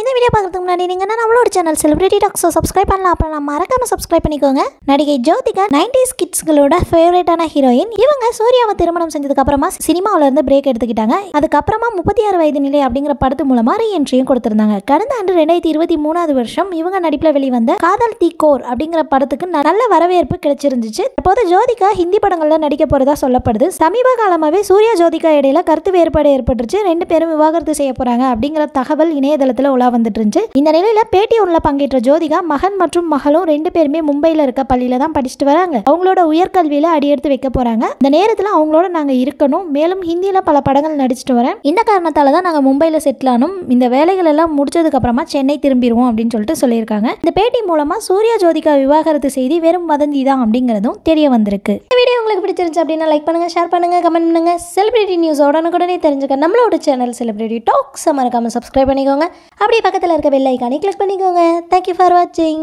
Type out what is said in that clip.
இந்த வீடியோ பார்க்குறதுக்கு முன்னாடி நீங்கள் நம்மளோட சேனல் செலிபிரிட்டி டாக்ஸோ சப்ஸ்கிரைப் பண்ணலாம் அப்புறம் நான் மறக்காமல் சப்ஸ்கிரைப் பண்ணிக்கோங்க நடிகை ஜோதிகா நைன்டிஸ் கிட்ஸ்களோட ஃபேவரேட்டான ஹீரோயின் இவங்க சூர்யாவை திருமணம் செஞ்சதுக்கு அப்புறமா சினிமாவுல இருந்து பிரேக் எடுத்துக்கிட்டாங்க அதுக்கப்புறமா முப்பத்தி ஆறு வயது நிலை அப்படிங்கிற படத்து மூலமாக ரீஎன்ட்ரியும் கொடுத்துருந்தாங்க கடந்த ஆண்டு ரெண்டாயிரத்தி இருபத்தி மூணாவது வருஷம் இவங்க நடிப்பில் வெளிவந்த காதல் தி கோர் அப்படிங்கிற படத்துக்கு நல்ல வரவேற்பு கிடைச்சிருந்துச்சு இப்போது ஜோதிகா ஹிந்தி படங்களில் நடிக்க போறதா சொல்லப்படுது சமீப காலமாகவே சூர்யா ஜோதிகா இடையில கருத்து வேறுபாடு ஏற்பட்டுருச்சு ரெண்டு பேரும் விவாகரத்து செய்ய போறாங்க அப்படிங்கிற தகவல் இணையதளத்தில் உலக சூப்பராக வந்துட்டு இருந்துச்சு இந்த நிலையில் பேட்டி ஒன்றில் பங்கேற்ற ஜோதிகா மகன் மற்றும் மகளும் ரெண்டு பேருமே மும்பையில் இருக்க பள்ளியில் தான் படிச்சுட்டு வராங்க அவங்களோட உயர்கல்வியில் அடியெடுத்து வைக்க போகிறாங்க இந்த நேரத்தில் அவங்களோட நாங்கள் இருக்கணும் மேலும் ஹிந்தியில் பல படங்கள் நடிச்சுட்டு வரேன் இந்த காரணத்தால் தான் நாங்கள் மும்பையில் செட்டில் ஆனும் இந்த வேலைகள் எல்லாம் முடிச்சதுக்கப்புறமா சென்னை திரும்பிடுவோம் அப்படின்னு சொல்லிட்டு சொல்லியிருக்காங்க இந்த பேட்டி மூலமாக சூர்யா ஜோதிகா விவாகரத்து செய்தி வெறும் வதந்தி தான் அப்படிங்கிறதும் தெரிய வந்திருக்கு இந்த உங்களுக்கு பிடிச்சிருந்துச்சு அப்படின்னா லைக் பண்ணுங்கள் ஷேர் பண்ணுங்கள் கமெண்ட் பண்ணுங்கள் செலிபிரிட்டி நியூஸ் உடனுக்குடனே தெரிஞ்சுக்க நம்மளோட சேனல் செலிபிரிட்டி டாக்ஸ் மறக்காமல் சப்ஸ்கிரைப் பண்ணிக்கோங்க அப்படியே பக்கத்தில் இருக்க பெல் ஐக்கானே கிளிக் பண்ணிக்கோங்க தேங்க்யூ ஃபார் வாட்சிங்